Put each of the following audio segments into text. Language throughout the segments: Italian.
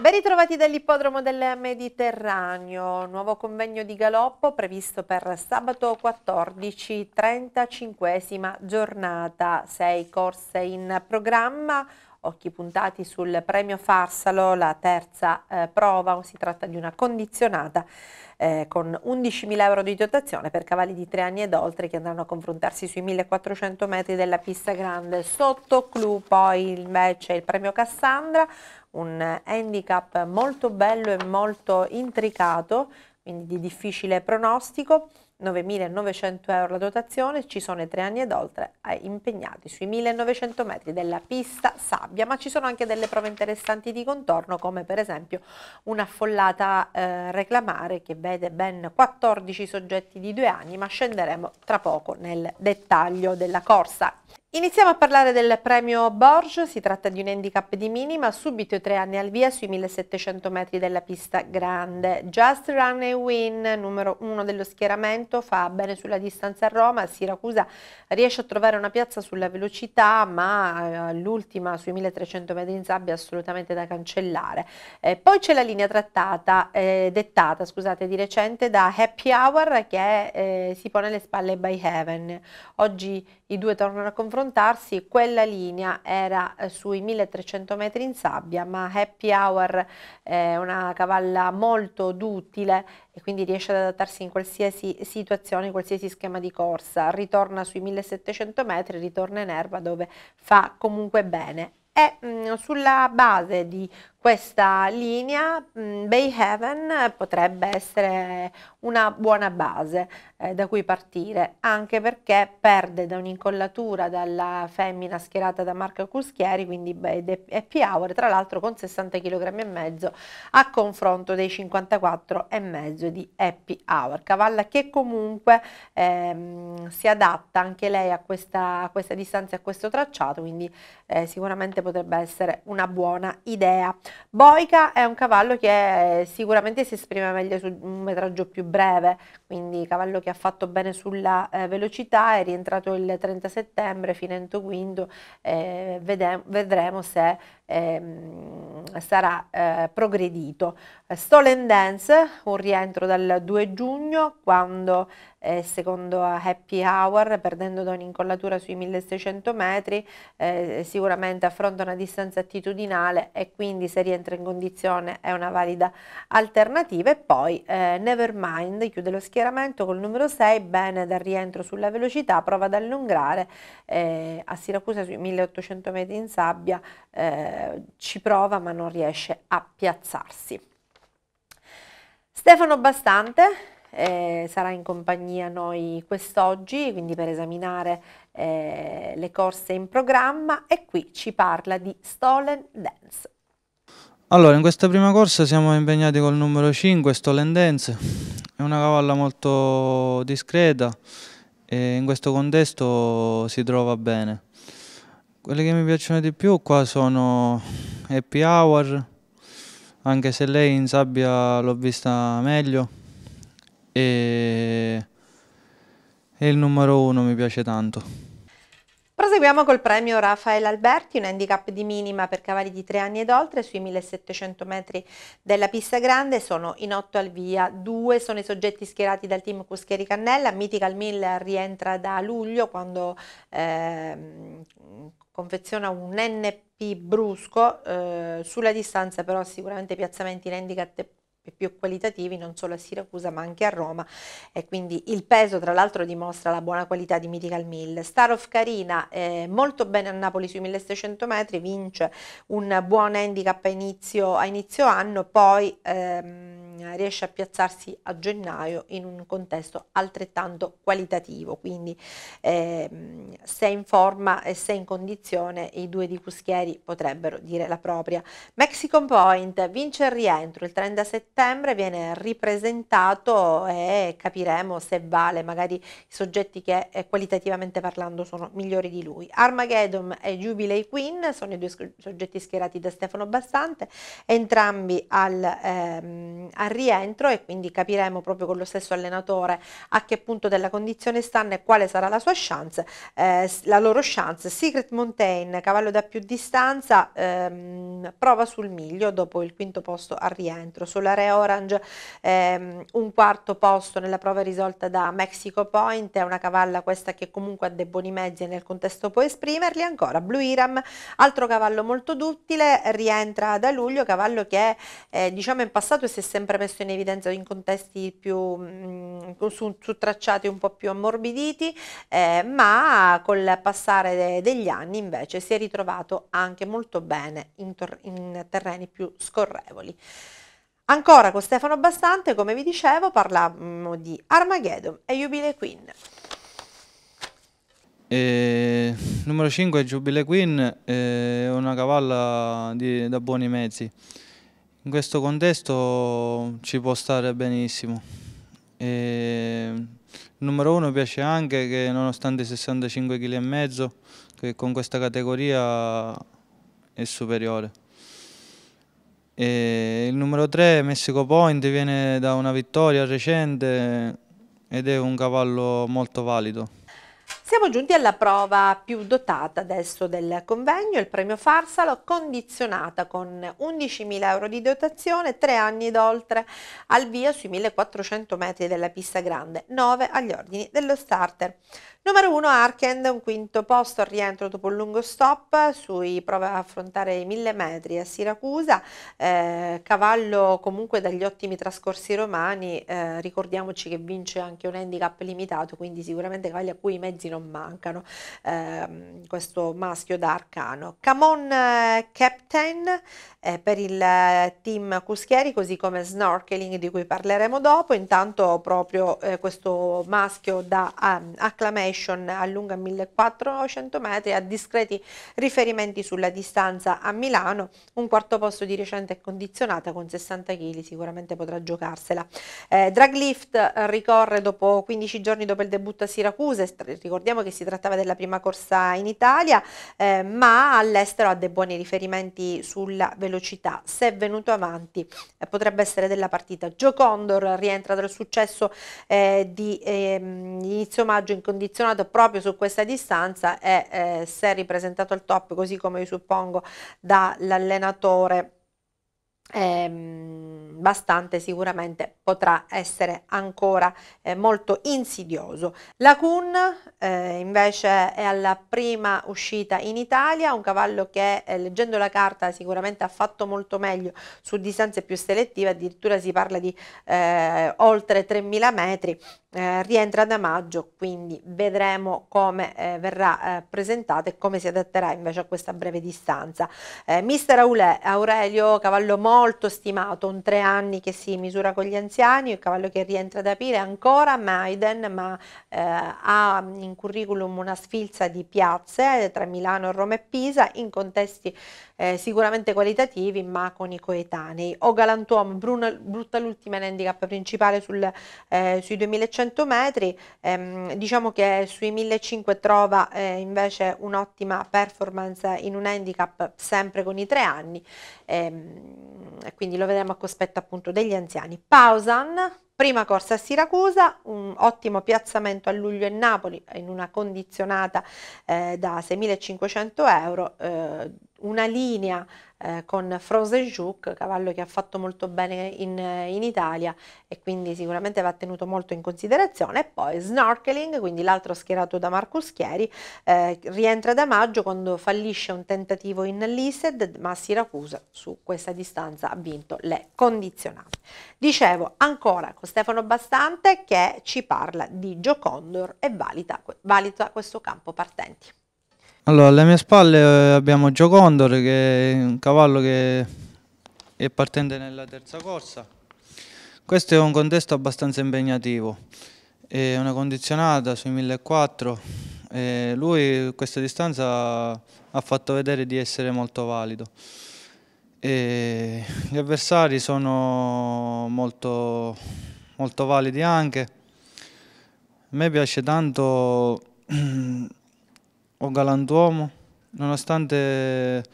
Ben ritrovati dall'ippodromo del Mediterraneo, nuovo convegno di galoppo previsto per sabato 14, 35 giornata, 6 corse in programma, occhi puntati sul premio Farsalo, la terza eh, prova, si tratta di una condizionata eh, con 11.000 euro di dotazione per cavalli di 3 anni ed oltre che andranno a confrontarsi sui 1.400 metri della pista grande. Sotto clou poi invece il premio Cassandra, un handicap molto bello e molto intricato, quindi di difficile pronostico, 9.900 euro la dotazione, ci sono i tre anni ed oltre eh, impegnati sui 1.900 metri della pista sabbia, ma ci sono anche delle prove interessanti di contorno come per esempio una affollata eh, reclamare che vede ben 14 soggetti di due anni, ma scenderemo tra poco nel dettaglio della corsa. Iniziamo a parlare del premio Borges, si tratta di un handicap di minima, subito i tre anni al via sui 1700 metri della pista grande. Just Run and Win, numero uno dello schieramento, fa bene sulla distanza a Roma, Siracusa riesce a trovare una piazza sulla velocità, ma eh, l'ultima sui 1300 metri in sabbia è assolutamente da cancellare. Eh, poi c'è la linea trattata, eh, dettata scusate, di recente da Happy Hour che eh, si pone alle spalle by Heaven. Oggi i due tornano a confrontarsi, quella linea era eh, sui 1300 metri in sabbia, ma Happy Hour è eh, una cavalla molto duttile e quindi riesce ad adattarsi in qualsiasi situazione, in qualsiasi schema di corsa, ritorna sui 1700 metri, ritorna in erba dove fa comunque bene. E mh, mm, sulla base di questa linea mm, Bayhaven potrebbe essere una buona base eh, da cui partire, anche perché perde da un'incollatura dalla femmina schierata da Marco Cuschieri, quindi Happy Hour, tra l'altro con 60 kg e mezzo a confronto dei 54 e mezzo di Happy Hour. Cavalla che comunque ehm, si adatta anche lei a questa, a questa distanza e a questo tracciato, quindi eh, sicuramente potrebbe essere una buona idea. Boica è un cavallo che sicuramente si esprime meglio su un metraggio più breve, quindi cavallo che ha fatto bene sulla eh, velocità, è rientrato il 30 settembre, finendo quinto, eh, vedem- vedremo se eh, sarà eh, progredito. Stolen Dance, un rientro dal 2 giugno, quando eh, secondo Happy Hour, perdendo da un'incollatura sui 1600 metri, eh, sicuramente affronta una distanza attitudinale e quindi se rientra in condizione è una valida alternativa. E poi eh, Nevermind chiude lo schieramento col numero 6, bene dal rientro sulla velocità, prova ad allungare eh, a Siracusa sui 1800 metri in sabbia, eh, ci prova ma non riesce a piazzarsi. Stefano Bastante eh, sarà in compagnia noi quest'oggi, quindi per esaminare eh, le corse in programma e qui ci parla di Stolen Dance. Allora, in questa prima corsa siamo impegnati col numero 5, Stolen Dance, è una cavalla molto discreta e in questo contesto si trova bene. Quelle che mi piacciono di più qua sono Happy Hour, anche se lei in sabbia l'ho vista meglio e, e il numero uno mi piace tanto. Proseguiamo col premio Raffaele Alberti, un handicap di minima per cavalli di 3 anni ed oltre sui 1700 metri della pista grande, sono in 8 al via, 2 sono i soggetti schierati dal team Cuschieri Cannella, Mythical Mill rientra da luglio quando eh, confeziona un NP brusco, eh, sulla distanza però sicuramente piazzamenti in handicap più qualitativi non solo a Siracusa ma anche a Roma e quindi il peso tra l'altro dimostra la buona qualità di Mythical Mill. Star of Carina eh, molto bene a Napoli sui 1600 metri, vince un buon handicap a inizio, a inizio anno, poi ehm, riesce a piazzarsi a gennaio in un contesto altrettanto qualitativo, quindi ehm, se in forma e se in condizione i due di Cuschieri potrebbero dire la propria. Mexican Point vince il rientro, il 37 settembre viene ripresentato e capiremo se vale, magari i soggetti che eh, qualitativamente parlando sono migliori di lui. Armageddon e Jubilee Queen sono i due soggetti schierati da Stefano Bastante, entrambi al, ehm, al rientro e quindi capiremo proprio con lo stesso allenatore a che punto della condizione stanno e quale sarà la sua chance, eh, la loro chance. Secret Mountain, cavallo da più distanza, ehm, prova sul miglio dopo il quinto posto al rientro. Sulla Area Orange ehm, un quarto posto nella prova risolta da Mexico Point, è una cavalla questa che comunque ha dei buoni mezzi e nel contesto può esprimerli, ancora Blue Iram, altro cavallo molto duttile, rientra da luglio, cavallo che eh, diciamo in passato si è sempre messo in evidenza in contesti più, mh, mm, su, su, tracciati un po' più ammorbiditi, eh, ma col passare de, degli anni invece si è ritrovato anche molto bene in, in terreni più scorrevoli. Ancora con Stefano Bastante, come vi dicevo, parliamo di Armageddon e Jubilee Queen. Eh, numero 5 Jubilee Queen è eh, una cavalla di, da buoni mezzi. In questo contesto ci può stare benissimo. Eh, numero 1 piace anche che nonostante i 65,5 kg, che con questa categoria è superiore. E il numero 3, Messico Point, viene da una vittoria recente ed è un cavallo molto valido. Siamo giunti alla prova più dotata adesso del convegno, il premio Farsalo, condizionata con 11.000 euro di dotazione, tre anni ed oltre, al via sui 1.400 metri della pista grande, 9 agli ordini dello starter. Numero 1 Arkend, un quinto posto al rientro dopo un lungo stop, sui prove a affrontare i 1000 metri a Siracusa, eh, cavallo comunque dagli ottimi trascorsi romani, eh, ricordiamoci che vince anche un handicap limitato, quindi sicuramente cavalli a cui i mezzi non non mancano, eh, questo maschio da Arcano. Camon eh, Captain eh, per il eh, team Cuschieri, così come Snorkeling di cui parleremo dopo, intanto proprio eh, questo maschio da um, Acclamation allunga 1400 metri a discreti riferimenti sulla distanza a Milano, un quarto posto di recente è condizionata con 60 kg, sicuramente potrà giocarsela. Eh, Draglift ricorre dopo 15 giorni dopo il debutto a Siracusa, ricordiamo Sappiamo che si trattava della prima corsa in Italia, eh, ma all'estero ha dei buoni riferimenti sulla velocità. Se è venuto avanti eh, potrebbe essere della partita. Gio Condor rientra dal successo eh, di ehm, inizio maggio incondizionato proprio su questa distanza e eh, si è ripresentato al top, così come io suppongo dall'allenatore Ehm, bastante sicuramente potrà essere ancora eh, molto insidioso. La Kun eh, invece è alla prima uscita in Italia, un cavallo che eh, leggendo la carta sicuramente ha fatto molto meglio su distanze più selettive, addirittura si parla di eh, oltre 3000 metri, eh, rientra da maggio, quindi vedremo come eh, verrà presentata e come si adatterà invece a questa breve distanza. Mister Aurelio, cavallo molto molto stimato, un tre anni che si misura con gli anziani, il cavallo che rientra da Pire, ancora Maiden, ma eh, ha in curriculum una sfilza di piazze tra Milano, Roma e Pisa, in contesti eh, sicuramente qualitativi, ma con i coetanei. O Galantuomo, Bruno, brutta l'ultima in handicap principale sul, eh, sui 2100 metri, ehm, diciamo che sui 1500 trova eh, invece un'ottima performance in un handicap sempre con i tre anni. Ehm, Mm, quindi lo vedremo a cospetto appunto degli anziani. Pausan, prima corsa a Siracusa, un ottimo piazzamento a luglio in Napoli in una condizionata eh, da 6.500 euro, eh, una linea eh, con Frozen Jook, cavallo che ha fatto molto bene in, in, Italia e quindi sicuramente va tenuto molto in considerazione. E poi Snorkeling, quindi l'altro schierato da Marcus Chieri, eh, rientra da maggio quando fallisce un tentativo in Listed, ma Siracusa su questa distanza ha vinto le condizionate. Dicevo ancora con Stefano Bastante che ci parla di Giocondor e valida, valida questo campo partenti. Allora, alle mie spalle eh, abbiamo Condor, che è un cavallo che è partente nella terza corsa. Questo è un contesto abbastanza impegnativo, è una condizionata sui 1400 lui questa distanza ha fatto vedere di essere molto valido. E gli avversari sono molto, molto validi anche. A me piace tanto o galantuomo, nonostante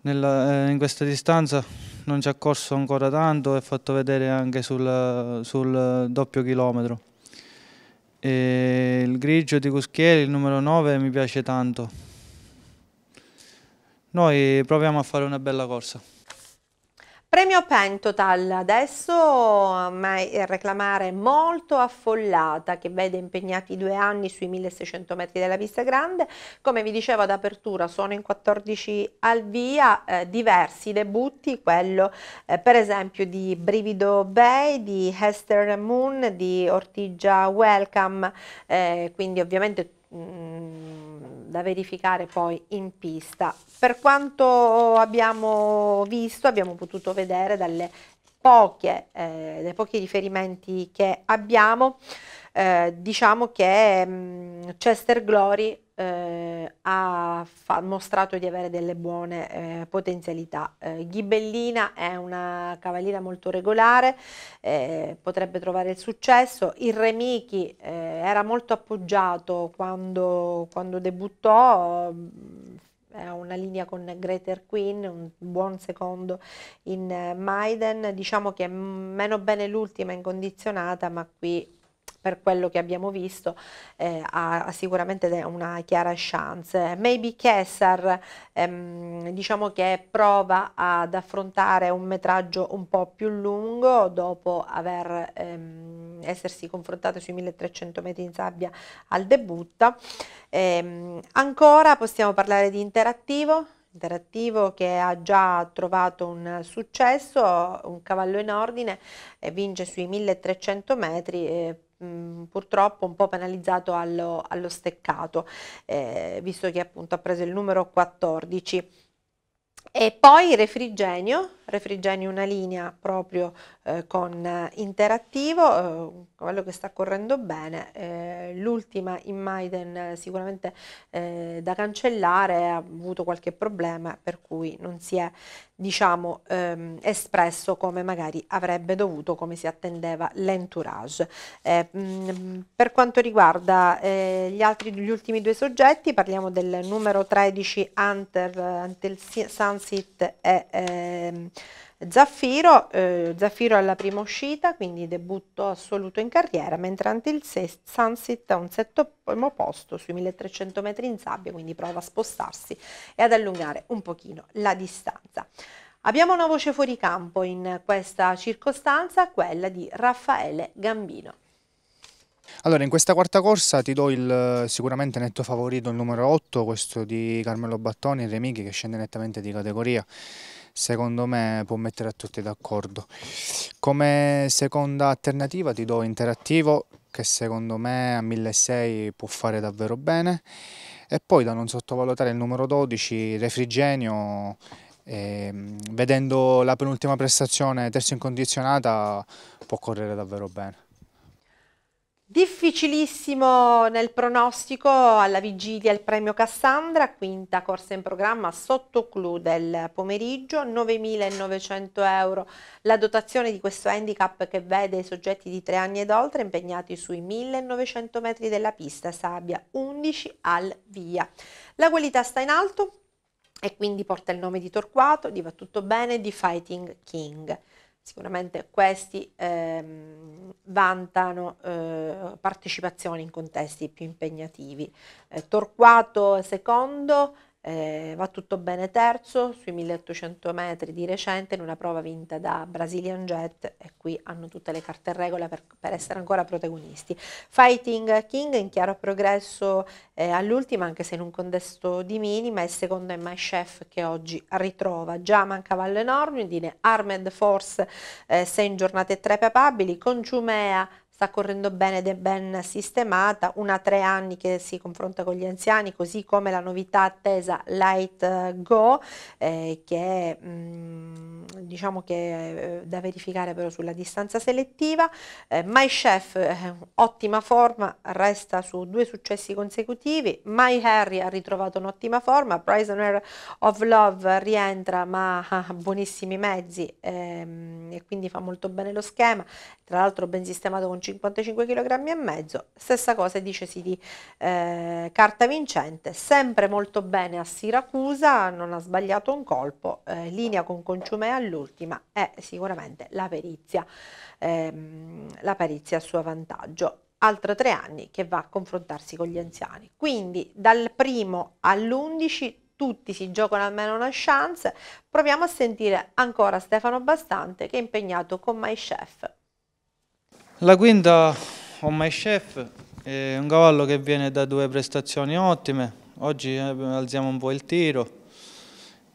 nella, eh, in questa distanza non ci ha corso ancora tanto è fatto vedere anche sul, sul doppio chilometro. E il grigio di Cuschieri, il numero 9, mi piace tanto. Noi proviamo a fare una bella corsa. Premio Pentotal, adesso mm, a eh, reclamare molto affollata che vede impegnati due anni sui 1600 metri della pista grande, come vi dicevo ad apertura sono in 14 al via eh, diversi debutti, quello eh, per esempio di Brivido Bay, di Hester Moon, di Ortigia Welcome, eh, quindi ovviamente... Mh, mm, da verificare poi in pista. Per quanto abbiamo visto, abbiamo potuto vedere dalle poche, eh, dai pochi riferimenti che abbiamo, eh, diciamo che mh, mm, Chester Glory eh, ha fa- mostrato di avere delle buone eh, potenzialità. Eh, Ghibellina è una cavaliera molto regolare, eh, potrebbe trovare il successo. Il Remichi eh, era molto appoggiato quando, quando debuttò, mm, è una linea con Greater Queen, un buon secondo in Maiden. Diciamo che è meno bene l'ultima incondizionata, ma qui per quello che abbiamo visto eh, ha, ha, sicuramente una chiara chance. Maybe Kessar ehm, diciamo che prova ad affrontare un metraggio un po' più lungo dopo aver ehm, essersi confrontato sui 1300 metri in sabbia al debutto. Ehm, ancora possiamo parlare di interattivo interattivo che ha già trovato un successo, un cavallo in ordine, e vince sui 1300 metri. Eh, purtroppo un po' penalizzato allo, allo steccato, eh, visto che appunto ha preso il numero 14. E poi Refrigenio, Refrigeni una linea proprio eh, con eh, interattivo, eh, un cavallo che sta correndo bene, eh, l'ultima in Maiden eh, sicuramente eh, da cancellare, ha avuto qualche problema per cui non si è diciamo ehm, espresso come magari avrebbe dovuto, come si attendeva l'entourage. Eh, mh, per quanto riguarda eh, gli, altri, gli ultimi due soggetti, parliamo del numero 13 Hunter, Antel Sunset e ehm, Zaffiro, eh, Zaffiro alla prima uscita, quindi debutto assoluto in carriera, mentre ante il Sunset ha un settimo posto sui 1300 metri in sabbia, quindi prova a spostarsi e ad allungare un pochino la distanza. Abbiamo una voce fuori campo in questa circostanza, quella di Raffaele Gambino. Allora, in questa quarta corsa ti do il sicuramente netto favorito il numero 8, questo di Carmelo Battoni, Remichi, che scende nettamente di categoria secondo me può mettere a tutti d'accordo. Come seconda alternativa ti do interattivo che secondo me a 1.600 può fare davvero bene e poi da non sottovalutare il numero 12 Refrigenio eh, vedendo la penultima prestazione terzo incondizionata può correre davvero bene. Difficilissimo nel pronostico alla vigilia il premio Cassandra, quinta corsa in programma sotto clou del pomeriggio, 9.900 euro la dotazione di questo handicap che vede i soggetti di 3 anni ed oltre impegnati sui 1.900 metri della pista sabbia 11 al via. La qualità sta in alto e quindi porta il nome di Torquato, di Va tutto bene, di Fighting King. Sicuramente questi ehm, vantano eh, partecipazioni in contesti più impegnativi. Eh, Torquato II eh, va tutto bene terzo sui 1800 metri di recente in una prova vinta da Brazilian Jet e qui hanno tutte le carte in regola per, per essere ancora protagonisti. Fighting King in chiaro progresso eh, all'ultima anche se in un contesto di minima e secondo è My Chef che oggi ritrova Jaman Cavallo Enorme, Armed Force eh, 6 in giornate 3 papabili, Conciumea sta correndo bene ed è ben sistemata, una tre anni che si confronta con gli anziani, così come la novità attesa Light eh, Go, eh, che mh, mm, diciamo che è eh, da verificare però sulla distanza selettiva. Eh, My Chef, eh, ottima forma, resta su due successi consecutivi. My Harry ha ritrovato un'ottima forma, Prisoner of Love rientra ma ha ah, buonissimi mezzi ehm, e quindi fa molto bene lo schema, tra l'altro ben sistemato con 55 kg e mezzo, stessa cosa dicesi di eh, carta vincente, sempre molto bene a Siracusa, non ha sbagliato un colpo, eh, linea con Conciumea all'ultima è sicuramente la perizia, ehm, la perizia a suo vantaggio altro tre anni che va a confrontarsi con gli anziani. Quindi dal primo all'undici tutti si giocano almeno una chance. Proviamo a sentire ancora Stefano Bastante che è impegnato con My Chef. La quinta, On oh My Chef, è un cavallo che viene da due prestazioni ottime, oggi eh, alziamo un po' il tiro,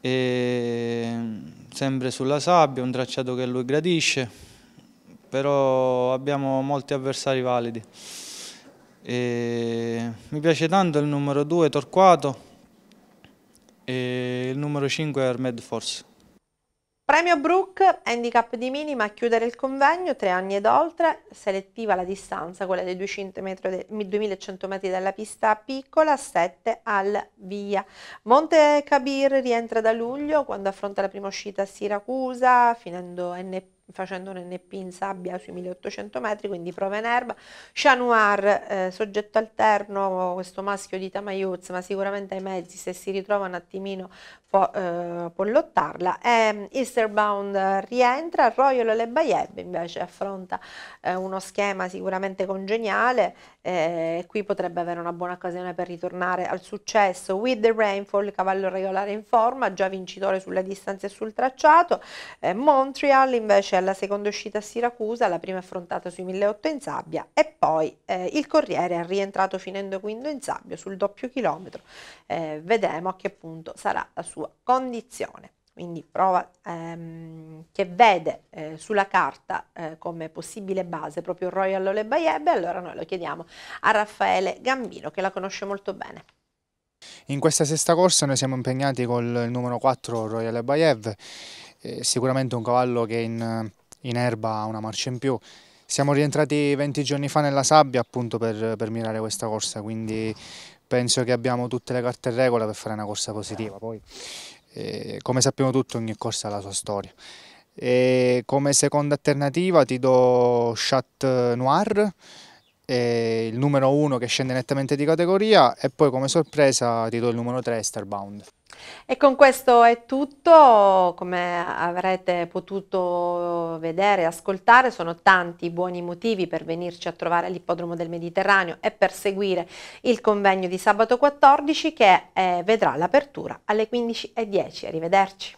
sempre sulla sabbia, un tracciato che lui gradisce, però abbiamo molti avversari validi. E mi piace tanto il numero 2 Torquato e il numero 5 Armed Force. Premio Brook, handicap di minima a chiudere il convegno, tre anni ed oltre, selettiva la distanza, quella dei 200 metri 2100 metri dalla pista piccola, 7 al via. Monte Cabir rientra da luglio quando affronta la prima uscita a Siracusa, finendo NP facendo un NP in sabbia sui 1800 metri, quindi prova in erba. Chanuar, eh, soggetto alterno, questo maschio di Tamayuz, ma sicuramente ai mezzi se si ritrova un attimino può, eh, può lottarla. E mm, Easterbound eh, rientra, Royal Lebayeb invece affronta eh, uno schema sicuramente congeniale, eh, qui potrebbe avere una buona occasione per ritornare al successo. With the Rainfall, cavallo regolare in forma, già vincitore sulle distanze e sul tracciato. Eh, Montreal invece alla seconda uscita a Siracusa, la prima affrontata sui 1.800 in sabbia e poi eh, il Corriere è rientrato finendo quinto in sabbia sul doppio chilometro. Eh, vedremo a che punto sarà la sua condizione quindi prova ehm, che vede eh, sulla carta eh, come possibile base proprio Royal Ole Bayeb, allora noi lo chiediamo a Raffaele Gambino che la conosce molto bene. In questa sesta corsa noi siamo impegnati con il numero 4 Royal Bayev, eh, sicuramente un cavallo che in, in erba ha una marcia in più, siamo rientrati 20 giorni fa nella sabbia appunto per, per, mirare questa corsa, quindi penso che abbiamo tutte le carte in regola per fare una corsa positiva. Poi eh, come sappiamo tutti ogni corsa ha la sua storia. E come seconda alternativa ti do Chat Noir, eh, il numero 1 che scende nettamente di categoria e poi come sorpresa ti do il numero 3 Starbound. E con questo è tutto, come avrete potuto vedere e ascoltare sono tanti buoni motivi per venirci a trovare all'Ippodromo del Mediterraneo e per seguire il convegno di sabato 14 che eh, vedrà l'apertura alle 15.10. Arrivederci.